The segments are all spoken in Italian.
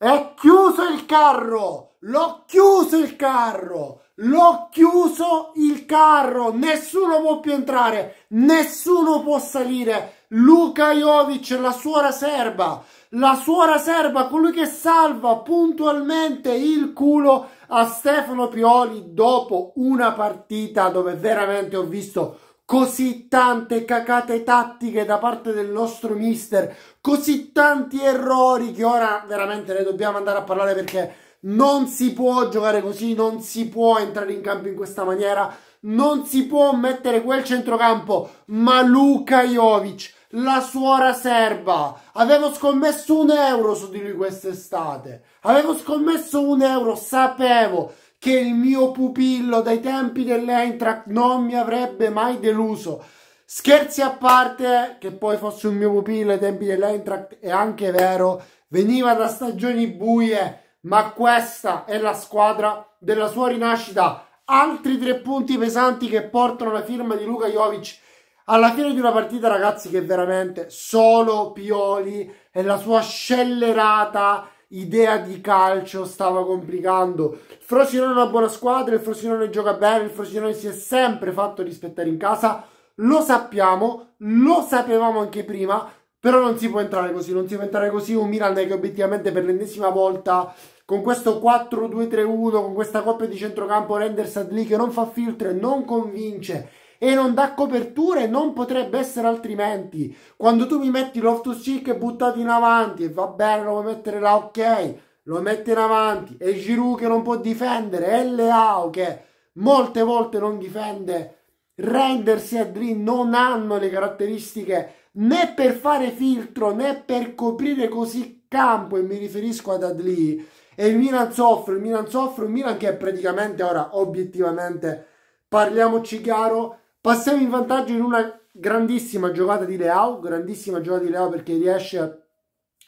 È chiuso il carro! L'ho chiuso il carro! L'ho chiuso il carro! Nessuno può più entrare! Nessuno può salire! Luka Jovic, la suora serba! La suora serba, colui che salva puntualmente il culo a Stefano Pioli dopo una partita dove veramente ho visto così tante cacate tattiche da parte del nostro mister, così tanti errori che ora veramente ne dobbiamo andare a parlare perché non si può giocare così, non si può entrare in campo in questa maniera, non si può mettere quel centrocampo, ma Luka Jovic, la suora serba, avevo scommesso un euro su di lui quest'estate, avevo scommesso un euro, sapevo che il mio pupillo dai tempi dell'Eintracht non mi avrebbe mai deluso. Scherzi a parte, che poi fosse un mio pupillo ai tempi dell'Eintracht è anche vero, veniva da stagioni buie, ma questa è la squadra della sua rinascita. Altri tre punti pesanti che portano la firma di Luka Jovic alla fine di una partita, ragazzi, che veramente solo Pioli e la sua scellerata idea di calcio stava complicando. Il Frosinone è una buona squadra, il Frosinone gioca bene, il Frosinone si è sempre fatto rispettare in casa, lo sappiamo, lo sapevamo anche prima, però non si può entrare così, non si può entrare così un Milan che obiettivamente per l'ennesima volta con questo 4-2-3-1, con questa coppia di centrocampo Renders Adli che non fa filtro e non convince e non dà coperture, non potrebbe essere altrimenti. Quando tu mi metti l'Oftus Chic buttato in avanti e va bene, lo vuoi mettere là, ok, lo mette in avanti, e Giroud che non può difendere, e Leao che molte volte non difende, Renders e Adrin non hanno le caratteristiche né per fare filtro né per coprire così campo e mi riferisco ad Adli e il Milan soffre, il Milan soffre, il Milan che è praticamente ora obiettivamente parliamoci chiaro Passiamo in vantaggio in una grandissima giocata di Leao, grandissima giocata di Leao perché riesce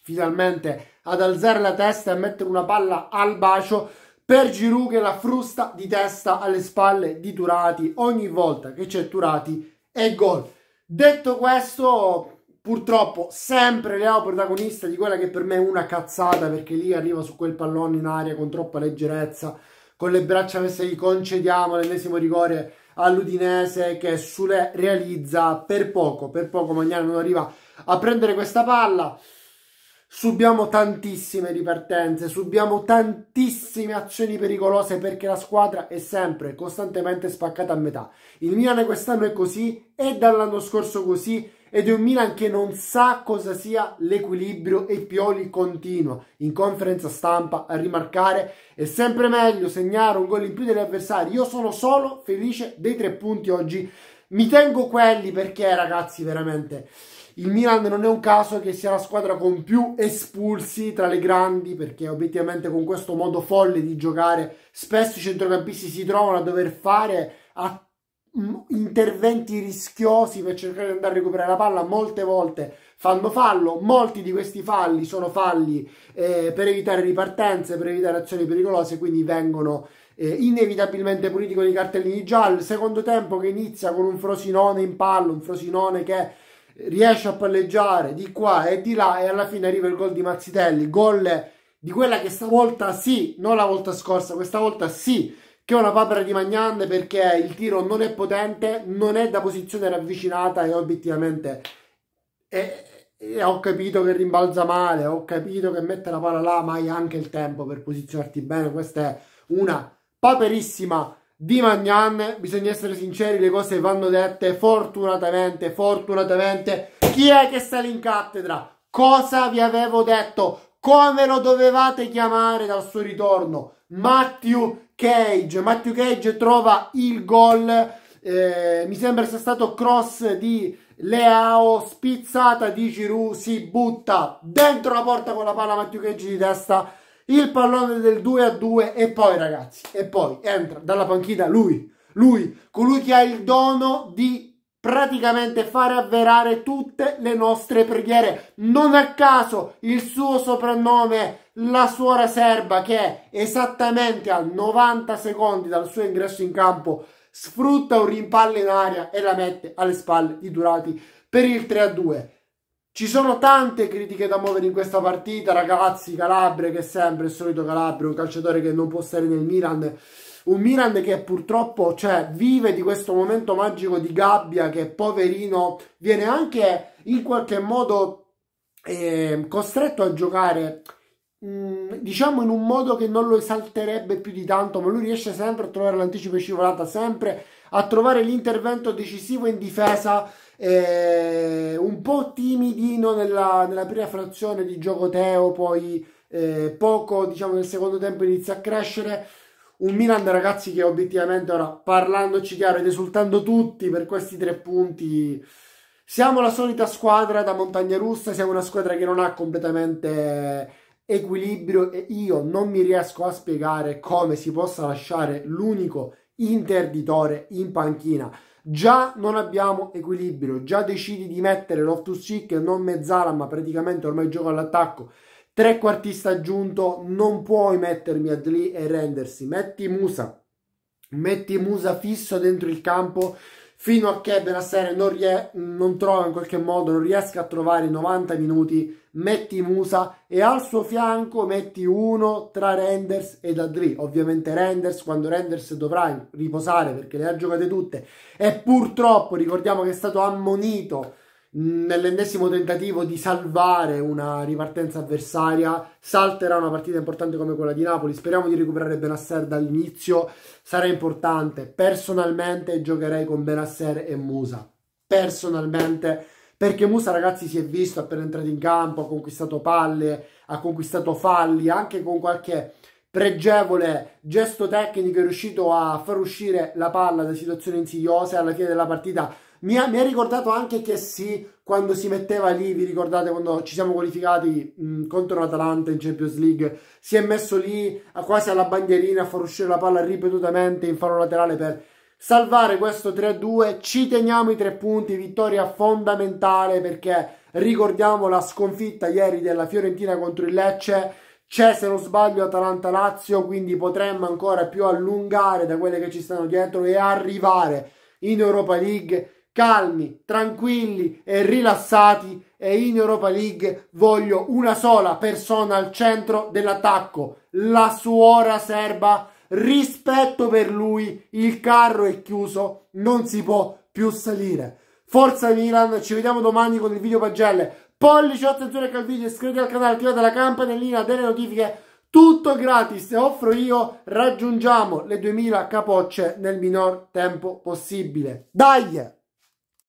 finalmente ad alzare la testa e a mettere una palla al bacio per Giroud che la frusta di testa alle spalle di Turati ogni volta che c'è Turati è gol. Detto questo, purtroppo sempre Leao protagonista di quella che per me è una cazzata perché lì arriva su quel pallone in aria con troppa leggerezza, con le braccia messe gli concediamo l'ennesimo rigore all'Udinese che sulle realizza per poco, per poco Magnano non arriva a prendere questa palla subiamo tantissime ripartenze, subiamo tantissime azioni pericolose perché la squadra è sempre costantemente spaccata a metà. Il Milan quest'anno è così, è dall'anno scorso così ed è un Milan che non sa cosa sia l'equilibrio e Pioli continua in conferenza stampa a rimarcare è sempre meglio segnare un gol in più degli avversari. Io sono solo felice dei tre punti oggi. Mi tengo quelli perché ragazzi veramente il Milan non è un caso che sia la squadra con più espulsi tra le grandi, perché obiettivamente con questo modo folle di giocare spesso i centrocampisti si trovano a dover fare a mm, interventi rischiosi per cercare di andare a recuperare la palla molte volte fanno fallo molti di questi falli sono falli eh, per evitare ripartenze per evitare azioni pericolose quindi vengono eh, inevitabilmente puniti con i cartellini gialli secondo tempo che inizia con un frosinone in pallo un frosinone che riesce a palleggiare di qua e di là e alla fine arriva il gol di Mazzitelli, gol di quella che stavolta sì, non la volta scorsa, questa volta sì, che è una papera di Magnande perché il tiro non è potente, non è da posizione ravvicinata e obiettivamente è, è, ho capito che rimbalza male, ho capito che mette la palla là, ma hai anche il tempo per posizionarti bene, questa è una paperissima di Magnan, bisogna essere sinceri, le cose vanno dette fortunatamente, fortunatamente. Chi è che sale in cattedra? Cosa vi avevo detto? Come lo dovevate chiamare dal suo ritorno? Matthew Cage. Matthew Cage trova il gol. Eh, mi sembra sia stato cross di Leao, spizzata di Giroud, si butta dentro la porta con la palla Matthew Cage di testa il pallone del 2 a 2 e poi ragazzi, e poi entra dalla panchina lui, lui, colui che ha il dono di praticamente fare avverare tutte le nostre preghiere. Non a caso il suo soprannome la suora serba che è esattamente a 90 secondi dal suo ingresso in campo sfrutta un rimpallo in aria e la mette alle spalle di Durati per il 3 a 2. Ci sono tante critiche da muovere in questa partita, ragazzi. Calabria che è sempre il solito Calabria, un calciatore che non può stare nel Milan. Un Milan che purtroppo cioè, vive di questo momento magico di gabbia che poverino viene anche in qualche modo eh, costretto a giocare mh, mm, diciamo in un modo che non lo esalterebbe più di tanto ma lui riesce sempre a trovare l'anticipo e scivolata sempre a trovare l'intervento decisivo in difesa eh, un po' timidino nella, nella, prima frazione di gioco Teo, poi eh, poco diciamo nel secondo tempo inizia a crescere. Un Milan, ragazzi, che obiettivamente ora parlandoci chiaro ed esultando tutti per questi tre punti. Siamo la solita squadra da montagna russa, siamo una squadra che non ha completamente equilibrio e io non mi riesco a spiegare come si possa lasciare l'unico interditore in panchina. Già non abbiamo equilibrio, già decidi di mettere Loftus Cheek, non Mezzala, ma praticamente ormai gioco all'attacco. Tre quartista aggiunto, non puoi mettermi Adli e rendersi. Metti Musa, metti Musa fisso dentro il campo fino a che Benassere non, rie- non trova in qualche modo, non riesca a trovare i 90 minuti, metti Musa e al suo fianco metti uno tra Renders e Dadri. Ovviamente Renders, quando Renders dovrà riposare perché le ha giocate tutte e purtroppo ricordiamo che è stato ammonito nell'ennesimo tentativo di salvare una ripartenza avversaria, salterà una partita importante come quella di Napoli. Speriamo di recuperare Benasser dall'inizio, sarà importante. Personalmente giocherei con Benasser e Musa. Personalmente, perché Musa, ragazzi, si è visto appena entrato in campo, ha conquistato palle, ha conquistato falli, anche con qualche pregevole gesto tecnico è riuscito a far uscire la palla da situazioni insidiose alla fine della partita mi ha, mi ha, ricordato anche che sì, quando si metteva lì, vi ricordate quando ci siamo qualificati mh, contro l'Atalanta in Champions League, si è messo lì a, quasi alla bandierina a far uscire la palla ripetutamente in faro laterale per salvare questo 3-2. Ci teniamo i tre punti, vittoria fondamentale perché ricordiamo la sconfitta ieri della Fiorentina contro il Lecce. C'è, se non sbaglio, Atalanta-Lazio, quindi potremmo ancora più allungare da quelle che ci stanno dietro e arrivare in Europa League calmi, tranquilli e rilassati e in Europa League voglio una sola persona al centro dell'attacco, la suora serba, rispetto per lui, il carro è chiuso, non si può più salire. Forza Milan, ci vediamo domani con il video pagelle. Pollice, attenzione al video, iscrivetevi al canale, attivate la campanellina delle notifiche tutto gratis se offro io raggiungiamo le 2000 capocce nel minor tempo possibile dai